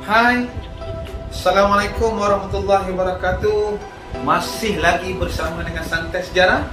Hai Assalamualaikum warahmatullahi wabarakatuh Masih lagi bersama dengan Santai Sejarah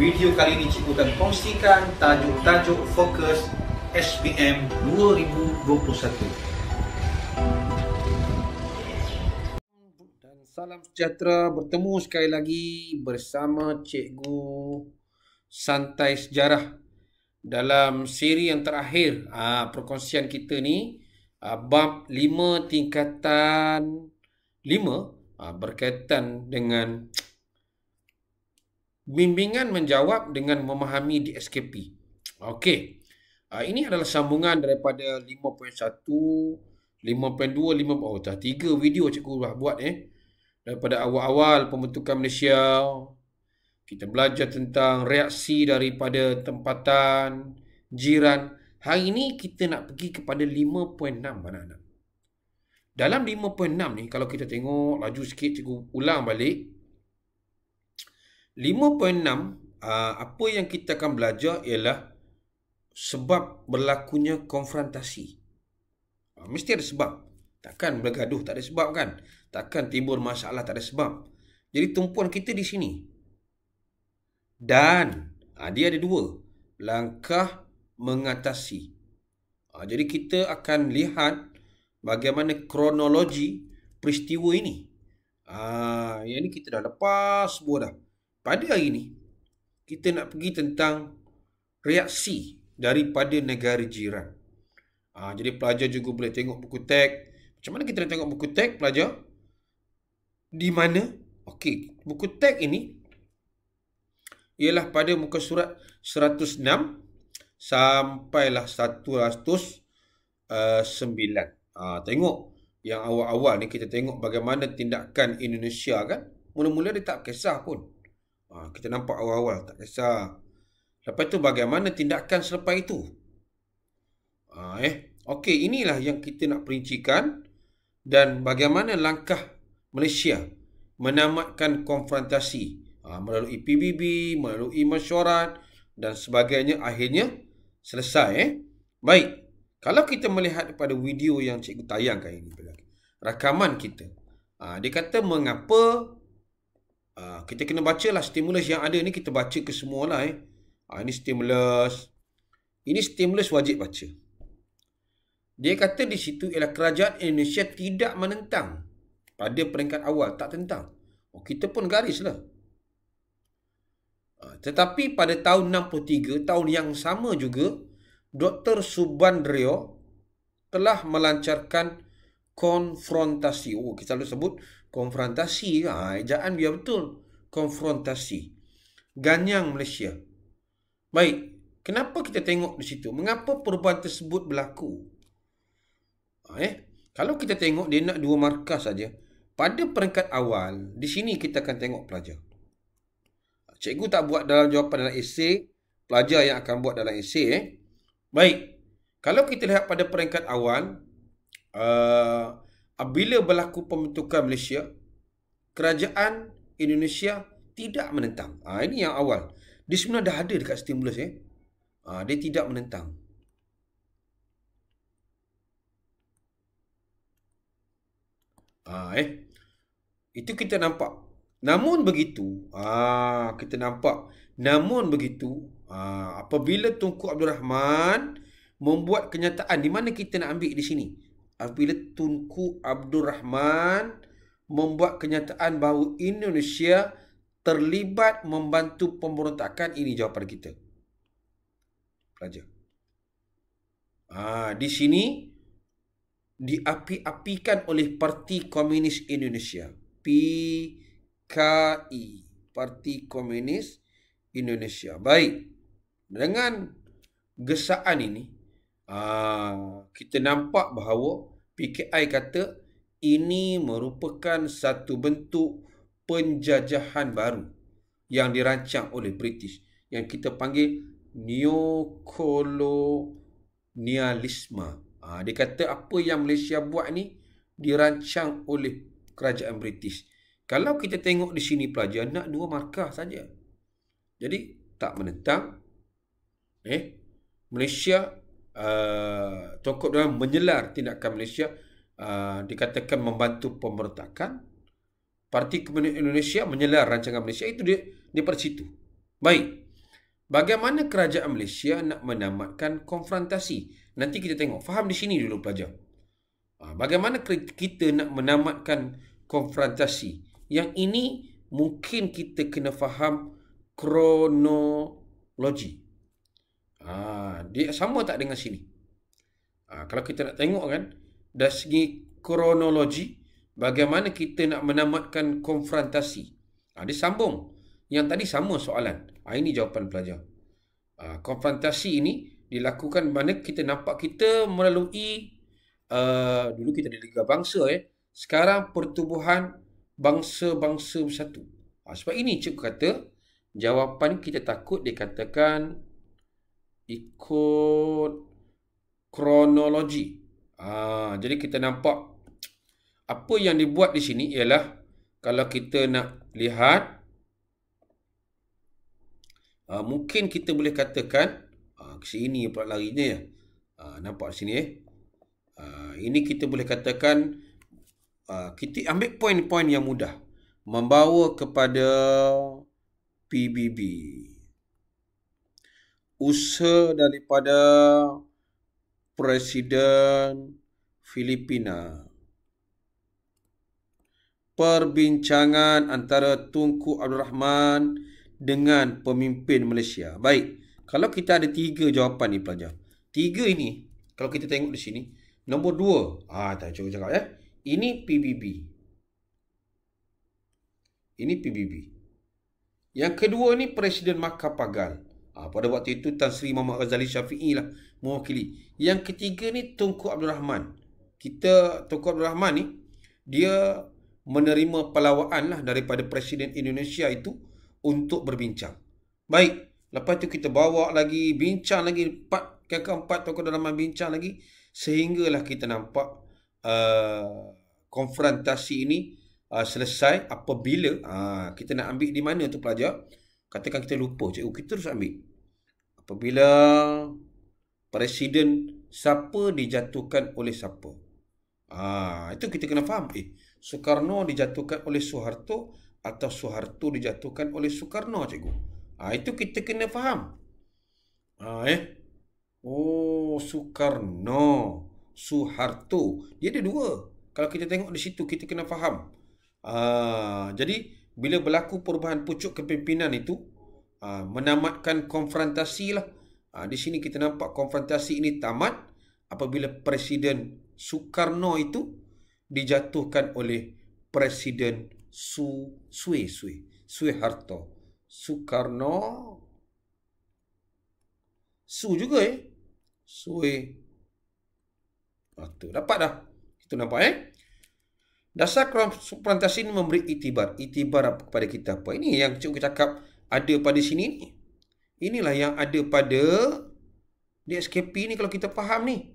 Video kali ini cikgu akan kongsikan Tajuk-tajuk fokus SPM 2021 Dan salam sejahtera bertemu sekali lagi bersama cikgu Santai Sejarah dalam siri yang terakhir aa, ah, perkongsian kita ni uh, bab 5 tingkatan lima uh, berkaitan dengan bimbingan menjawab dengan memahami di SKP. Okey. Uh, ini adalah sambungan daripada 5.1, 5.2, 5.3 video cikgu dah buat eh daripada awal-awal pembentukan Malaysia kita belajar tentang reaksi daripada tempatan jiran Hari ini kita nak pergi kepada 5.6 anak-anak. Dalam 5.6 ni kalau kita tengok laju sikit cikgu ulang balik. 5.6 ah, apa yang kita akan belajar ialah sebab berlakunya konfrontasi. Ah, mesti ada sebab. Takkan bergaduh tak ada sebab kan? Takkan timbul masalah tak ada sebab. Jadi tumpuan kita di sini. Dan ah, dia ada dua. Langkah mengatasi. Ha, jadi kita akan lihat bagaimana kronologi peristiwa ini. Ha, yang ini kita dah lepas semua dah. Pada hari ini, kita nak pergi tentang reaksi daripada negara jiran. Ha, jadi pelajar juga boleh tengok buku tek. Macam mana kita nak tengok buku tek pelajar? Di mana? Okey, buku tek ini ialah pada muka surat 106 sampailah 109. Uh, eh, ha, tengok yang awal-awal ni kita tengok bagaimana tindakan Indonesia kan. Mula-mula dia tak kisah pun. Ha, kita nampak awal-awal tak kisah. Lepas tu bagaimana tindakan selepas itu? Ha, eh, Okey, inilah yang kita nak perincikan. Dan bagaimana langkah Malaysia menamatkan konfrontasi ha, melalui PBB, melalui mesyuarat dan sebagainya akhirnya selesai. Eh? Baik. Kalau kita melihat pada video yang cikgu tayangkan ini. Rakaman kita. Ah, dia kata mengapa ah, kita kena baca lah stimulus yang ada ni. Kita baca ke semua lah. Eh. Ah, ini stimulus. Ini stimulus wajib baca. Dia kata di situ ialah kerajaan Indonesia tidak menentang. Pada peringkat awal tak tentang. Oh, kita pun garis lah. Ah, tetapi pada tahun 63, tahun yang sama juga, Dr. Subandrio telah melancarkan konfrontasi. Oh, kita selalu sebut konfrontasi. Ha, ejaan biar betul. Konfrontasi. Ganyang Malaysia. Baik, kenapa kita tengok di situ? Mengapa perubahan tersebut berlaku? Ha, eh? Kalau kita tengok, dia nak dua markah saja. Pada peringkat awal, di sini kita akan tengok pelajar cikgu tak buat dalam jawapan dalam esei, pelajar yang akan buat dalam esei. Eh. Baik, kalau kita lihat pada peringkat awal, uh, eh, bila berlaku pembentukan Malaysia, kerajaan Indonesia tidak menentang. Ha, ini yang awal. Dia sebenarnya dah ada dekat stimulus. Eh. Ha, dia tidak menentang. Ha, eh. Itu kita nampak Namun begitu, ah kita nampak namun begitu, ah apabila Tunku Abdul Rahman membuat kenyataan di mana kita nak ambil di sini? Apabila Tunku Abdul Rahman membuat kenyataan bahawa Indonesia terlibat membantu pemberontakan ini jawapan kita. Pelajar. Ah di sini diapi-apikan oleh Parti Komunis Indonesia. P PKI Parti Komunis Indonesia. Baik. Dengan gesaan ini ah, kita nampak bahawa PKI kata ini merupakan satu bentuk penjajahan baru yang dirancang oleh British yang kita panggil neokolonialisme. Ah, dia kata apa yang Malaysia buat ni dirancang oleh kerajaan British. Kalau kita tengok di sini pelajar nak dua markah saja. Jadi tak menentang eh Malaysia uh, tokoh dalam menyelar tindakan Malaysia uh, dikatakan membantu pemberontakan Parti Komunis Indonesia menyelar rancangan Malaysia itu dia di per Baik. Bagaimana kerajaan Malaysia nak menamatkan konfrontasi? Nanti kita tengok. Faham di sini dulu pelajar. Ah, bagaimana kita nak menamatkan konfrontasi? Yang ini mungkin kita kena faham kronologi. Ha, dia sama tak dengan sini? Ha, kalau kita nak tengok kan, dari segi kronologi, bagaimana kita nak menamatkan konfrontasi? Ha, dia sambung. Yang tadi sama soalan. Ha, ini jawapan pelajar. Ha, konfrontasi ini dilakukan mana kita nampak kita melalui uh, dulu kita ada liga bangsa eh. sekarang pertubuhan bangsa-bangsa bersatu. Ha, sebab ini cikgu kata, jawapan kita takut dikatakan ikut kronologi. Ha, jadi kita nampak apa yang dibuat di sini ialah kalau kita nak lihat Uh, mungkin kita boleh katakan uh, ke sini pula larinya ya. Uh, nampak sini eh. Uh, ini kita boleh katakan Ah, kita ambil poin-poin yang mudah membawa kepada PBB usaha daripada presiden Filipina perbincangan antara Tunku Abdul Rahman dengan pemimpin Malaysia. Baik, kalau kita ada tiga jawapan ni pelajar. Tiga ini, kalau kita tengok di sini, nombor dua. Ah, tak cuba cakap ya. Ini PBB. Ini PBB. Yang kedua ni Presiden Makkah Pagan. Ha, ah, pada waktu itu Tan Sri Muhammad Ghazali Syafi'i lah mewakili. Yang ketiga ni Tunku Abdul Rahman. Kita Tunku Abdul Rahman ni dia menerima pelawaan lah daripada Presiden Indonesia itu untuk berbincang. Baik, lepas tu kita bawa lagi bincang lagi empat empat Tunku Abdul Rahman bincang lagi sehinggalah kita nampak uh, konfrontasi ini uh, selesai apabila uh, kita nak ambil di mana tu pelajar katakan kita lupa cikgu kita terus ambil apabila presiden siapa dijatuhkan oleh siapa ah uh, itu kita kena faham eh Soekarno dijatuhkan oleh Soeharto atau Soeharto dijatuhkan oleh Soekarno cikgu ah uh, itu kita kena faham ah uh, eh oh Soekarno Soeharto dia ada dua kalau kita tengok di situ kita kena faham. Uh, jadi bila berlaku perubahan pucuk kepimpinan itu uh, menamatkan konfrontasi lah. Uh, di sini kita nampak konfrontasi ini tamat apabila Presiden Soekarno itu dijatuhkan oleh Presiden Su Sui Sui Sui Harto Soekarno Su juga eh Sui Harto dapat dah itu nampak eh? Dasar konfrontasi ini memberi itibar. Itibar kepada kita apa? Ini yang cikgu cakap ada pada sini ni. Inilah yang ada pada DSKP ni kalau kita faham ni.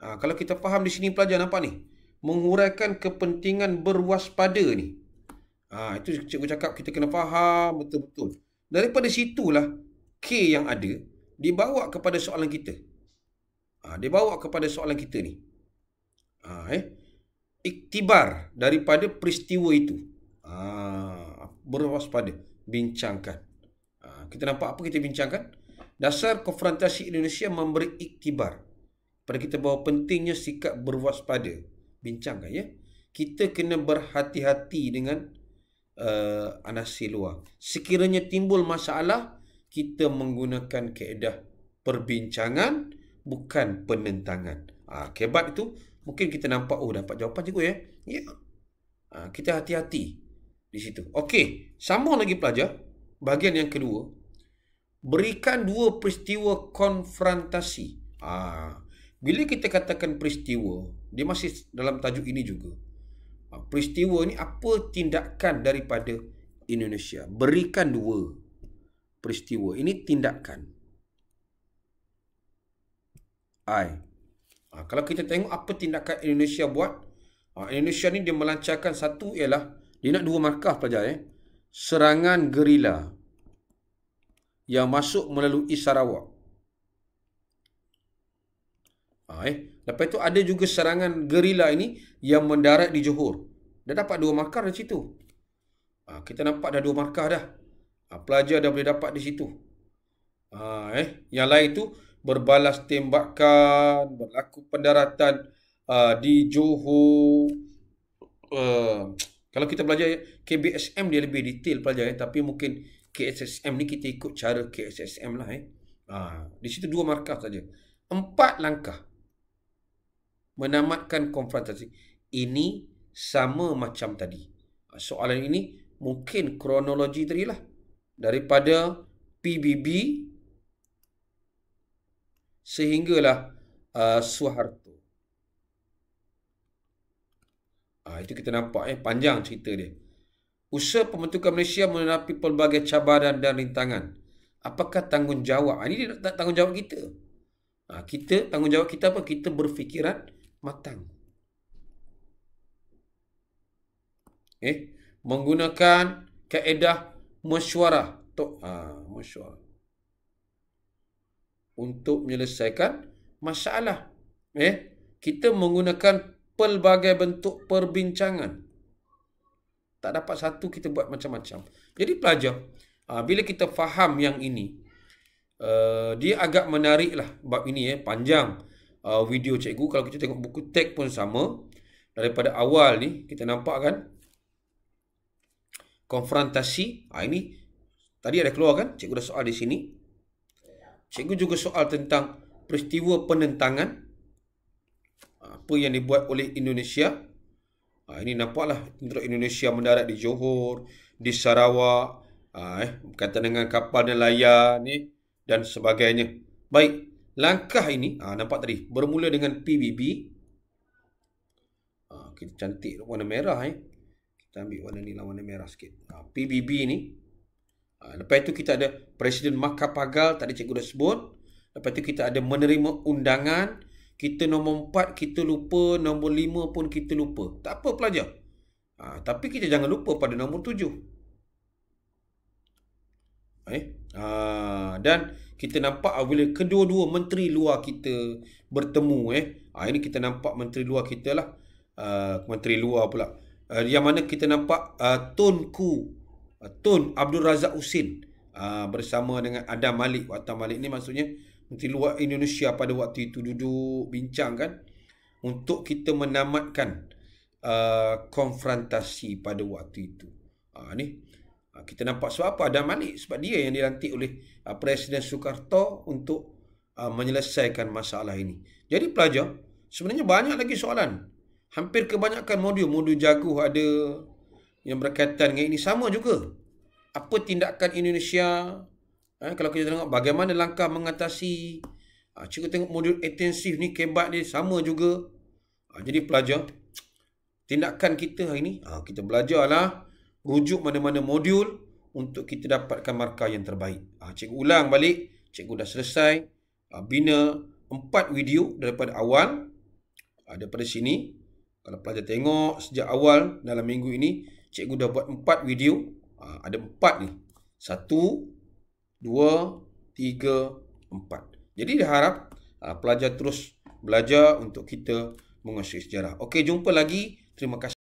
Ha, kalau kita faham di sini pelajar nampak ni. Menguraikan kepentingan berwaspada ni. Ha, itu cikgu cakap kita kena faham betul-betul. Daripada situlah K yang ada dibawa kepada soalan kita. Ha, dibawa kepada soalan kita ni ha, eh, iktibar daripada peristiwa itu. Ha, berwaspada. Bincangkan. Ha, kita nampak apa kita bincangkan? Dasar konfrontasi Indonesia memberi iktibar. Pada kita bahawa pentingnya sikap berwaspada. Bincangkan ya. Kita kena berhati-hati dengan uh, eh, anasir luar. Sekiranya timbul masalah, kita menggunakan keedah perbincangan bukan penentangan. Ha, kebat itu Mungkin kita nampak Oh dapat jawapan cikgu ya Ya ha, Kita hati-hati Di situ Okey Sambung lagi pelajar Bahagian yang kedua Berikan dua peristiwa konfrontasi ha, Bila kita katakan peristiwa Dia masih dalam tajuk ini juga ha, Peristiwa ini apa tindakan daripada Indonesia Berikan dua peristiwa Ini tindakan Aye Ha, kalau kita tengok apa tindakan Indonesia buat, ha, Indonesia ni dia melancarkan satu ialah dia nak dua markah pelajar eh. Serangan gerila yang masuk melalui Sarawak. Ha, eh. Lepas tu ada juga serangan gerila ini yang mendarat di Johor. Dah dapat dua markah dari situ. Ha, kita nampak dah dua markah dah. Ha, pelajar dah boleh dapat di situ. Ha, eh. Yang lain itu berbalas tembakan, berlaku pendaratan uh, di Johor. Uh, kalau kita belajar KBSM dia lebih detail pelajar eh? tapi mungkin KSSM ni kita ikut cara KSSM lah eh. Ha. di situ dua markah saja. Empat langkah menamatkan konfrontasi. Ini sama macam tadi. Ah, soalan ini mungkin kronologi tadi lah. Daripada PBB sehinggalah uh, Suharto. Ah itu kita nampak eh panjang cerita dia. Usaha pembentukan Malaysia menghadapi pelbagai cabaran dan rintangan. Apakah tanggungjawab? Ah, ini dia tak tanggungjawab kita. Uh, kita tanggungjawab kita apa? Kita berfikiran matang. Eh, menggunakan kaedah mesyuarah. Tok, ah, mesyuarah untuk menyelesaikan masalah. Eh, kita menggunakan pelbagai bentuk perbincangan. Tak dapat satu kita buat macam-macam. Jadi pelajar, ah, bila kita faham yang ini, ah, dia agak menarik lah bab ini eh, panjang ah, video cikgu. Kalau kita tengok buku tek pun sama. Daripada awal ni, kita nampak kan? Konfrontasi. Ini tadi ada keluar kan? Cikgu dah soal di sini. Cikgu juga soal tentang peristiwa penentangan ah, apa yang dibuat oleh Indonesia. Ha, ini nampaklah tentera Indonesia mendarat di Johor, di Sarawak, ha, eh, berkaitan dengan kapal nelayan ni dan sebagainya. Baik, langkah ini ha, nampak tadi bermula dengan PBB. Ha, cantik warna merah eh. Kita ambil warna ni lah warna merah sikit. Ha, PBB ni Ha, lepas itu kita ada Presiden Makapagal, tadi cikgu dah sebut. Lepas itu kita ada menerima undangan. Kita nombor empat kita lupa, nombor lima pun kita lupa. Tak apa pelajar. Ha, tapi kita jangan lupa pada nombor tujuh. Eh? Ha, dan kita nampak bila kedua-dua menteri luar kita bertemu. Eh? Ha, ini kita nampak menteri luar kita lah. Uh, menteri luar pula. Uh, yang mana kita nampak uh, Tunku Uh, Tun Abdul Razak Usin uh, bersama dengan Adam Malik Wata Malik ni maksudnya Menteri Luar Indonesia pada waktu itu duduk bincang kan untuk kita menamatkan uh, konfrontasi pada waktu itu. Ha, ni ha, kita nampak sebab apa Adam Malik sebab dia yang dilantik oleh uh, Presiden Soekarto untuk uh, menyelesaikan masalah ini. Jadi pelajar sebenarnya banyak lagi soalan. Hampir kebanyakan modul modul jaguh ada yang berkaitan dengan ini sama juga. Apa tindakan Indonesia? Eh, kalau kita tengok bagaimana langkah mengatasi. Ha, cikgu tengok modul intensif ni, kebat dia sama juga. Ha, jadi pelajar, tindakan kita hari ini, ha, kita belajarlah rujuk mana-mana modul untuk kita dapatkan markah yang terbaik. Ha, cikgu ulang balik, cikgu dah selesai ha, bina empat video daripada awal. Ha, pada sini, kalau pelajar tengok sejak awal dalam minggu ini, Cikgu dah buat empat video. Ha, ada empat ni. Satu, dua, tiga, empat. Jadi diharap ha, pelajar terus belajar untuk kita menguasai sejarah. Okey, jumpa lagi. Terima kasih.